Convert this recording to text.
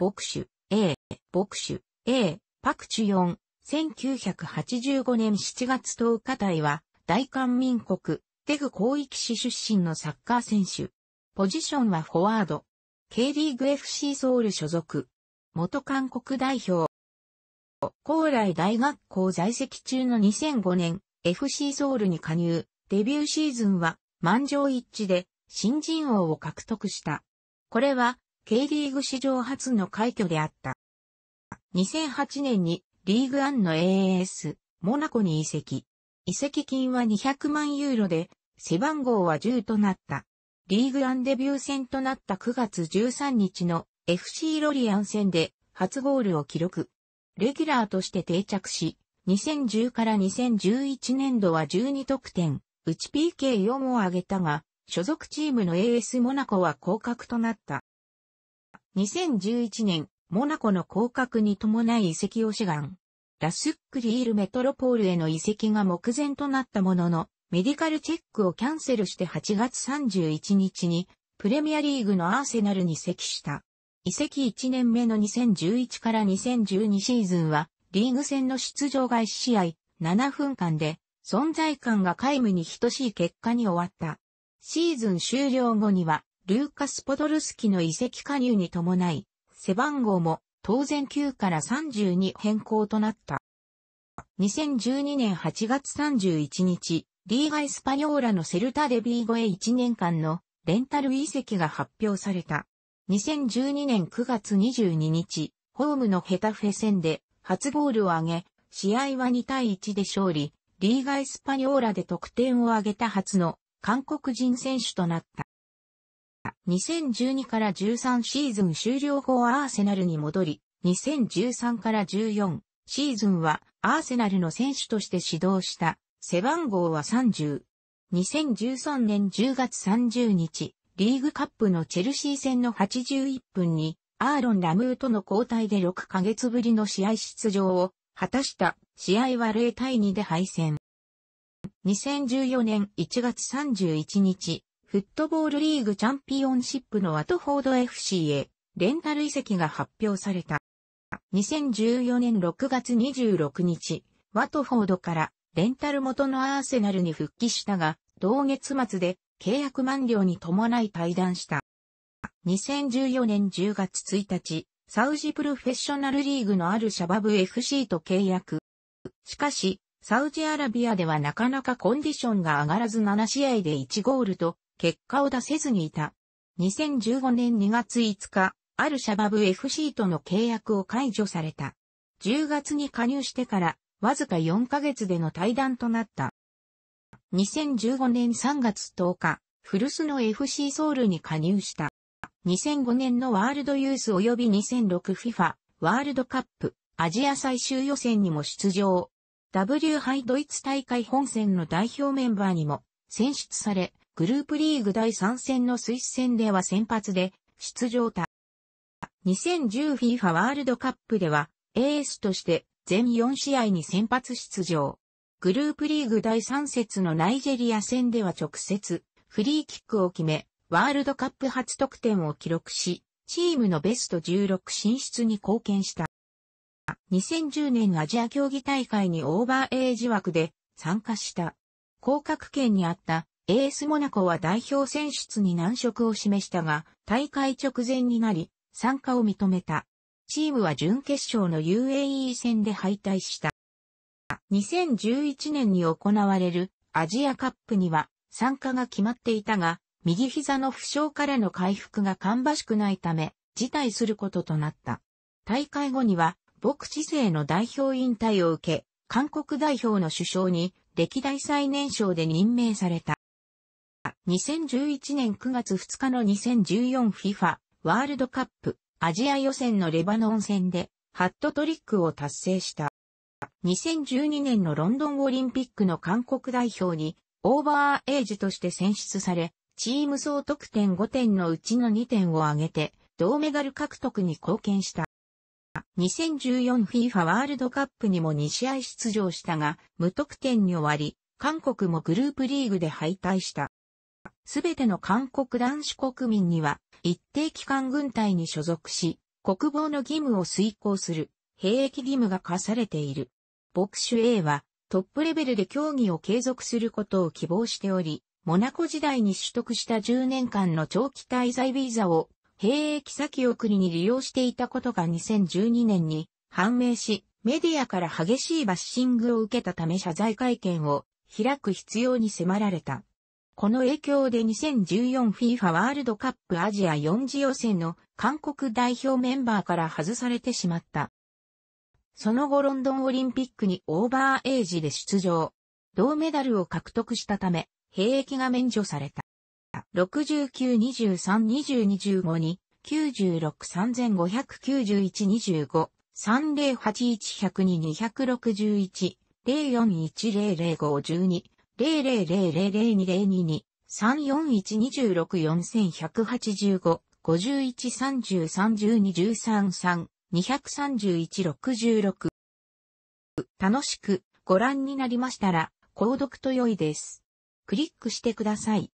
牧手、A、牧手、A、パクチュヨン、1985年7月10日台は、大韓民国、テグ広域市出身のサッカー選手。ポジションはフォワード。K リーグ FC ソウル所属。元韓国代表。高来大学校在籍中の2005年、FC ソウルに加入。デビューシーズンは、満場一致で、新人王を獲得した。これは、K リーグ史上初の快挙であった。2008年にリーグアンの AAS、モナコに移籍。移籍金は200万ユーロで、背番号は10となった。リーグアンデビュー戦となった9月13日の FC ロリアン戦で初ゴールを記録。レギュラーとして定着し、2010から2011年度は12得点、内ち PK4 を挙げたが、所属チームの AS モナコは降格となった。2011年、モナコの降格に伴い移籍を志願。ラスックリールメトロポールへの移籍が目前となったものの、メディカルチェックをキャンセルして8月31日に、プレミアリーグのアーセナルに移籍した。移籍1年目の2011から2012シーズンは、リーグ戦の出場が1試合、7分間で、存在感が皆無に等しい結果に終わった。シーズン終了後には、ルーカス・ポドルスキの移籍加入に伴い、背番号も当然9から30に変更となった。2012年8月31日、リーガ・エスパニョーラのセルタ・デビーゴへ1年間のレンタル移籍が発表された。2012年9月22日、ホームのヘタフェ戦で初ゴールを挙げ、試合は2対1で勝利、リーガ・エスパニョーラで得点を挙げた初の韓国人選手となった。2012から13シーズン終了後はアーセナルに戻り、2013から14シーズンはアーセナルの選手として指導した背番号は30。2013年10月30日、リーグカップのチェルシー戦の81分に、アーロン・ラムーとの交代で6ヶ月ぶりの試合出場を果たした試合は0対2で敗戦。2014年1月31日、フットボールリーグチャンピオンシップのワトフォード FC へ、レンタル移籍が発表された。2014年6月26日、ワトフォードからレンタル元のアーセナルに復帰したが、同月末で契約満了に伴い退団した。2014年10月1日、サウジプロフェッショナルリーグのあるシャバブ FC と契約。しかし、サウジアラビアではなかなかコンディションが上がらず7試合で1ゴールと結果を出せずにいた。2015年2月5日、アルシャバブ FC との契約を解除された。10月に加入してから、わずか4ヶ月での退団となった。2015年3月10日、古巣の FC ソウルに加入した。2005年のワールドユース及び 2006FIFA ワールドカップアジア最終予選にも出場。W 杯ドイツ大会本戦の代表メンバーにも選出され、グループリーグ第3戦のスイス戦では先発で出場た。2010FIFA ワールドカップではエースとして全4試合に先発出場。グループリーグ第3節のナイジェリア戦では直接フリーキックを決め、ワールドカップ初得点を記録し、チームのベスト16進出に貢献した。2010年アジア競技大会にオーバーエイジ枠で参加した。降格圏にあったエースモナコは代表選出に難色を示したが、大会直前になり、参加を認めた。チームは準決勝の UAE 戦で敗退した。2011年に行われるアジアカップには参加が決まっていたが、右膝の負傷からの回復が芳しくないため、辞退することとなった。大会後には、牧師勢の代表引退を受け、韓国代表の首相に歴代最年少で任命された。2011年9月2日の 2014FIFA ワールドカップアジア予選のレバノン戦でハットトリックを達成した。2012年のロンドンオリンピックの韓国代表にオーバーエイジとして選出され、チーム総得点5点のうちの2点を挙げて銅メダル獲得に貢献した。2014FIFA ワールドカップにも2試合出場したが、無得点に終わり、韓国もグループリーグで敗退した。すべての韓国男子国民には、一定期間軍隊に所属し、国防の義務を遂行する、兵役義務が課されている。牧師 A は、トップレベルで競技を継続することを希望しており、モナコ時代に取得した10年間の長期滞在ビザを、兵役先送りに利用していたことが2012年に判明し、メディアから激しいバッシングを受けたため謝罪会見を開く必要に迫られた。この影響で 2014FIFA ワールドカップアジア4次予選の韓国代表メンバーから外されてしまった。その後ロンドンオリンピックにオーバーエイジで出場。銅メダルを獲得したため、兵役が免除された。69-23-2025に、9 6 3 5 9 1 2 5 3 0 8 1 1 0 2 2 6 1 0 4 1 0 0 5 1 2 0 0 0 0 2 2 3 4 1 2 1 3 4 5 2 3 1 3 1 3 2 3 1 6 6楽しくご覧になりましたら、購読と良いです。クリックしてください。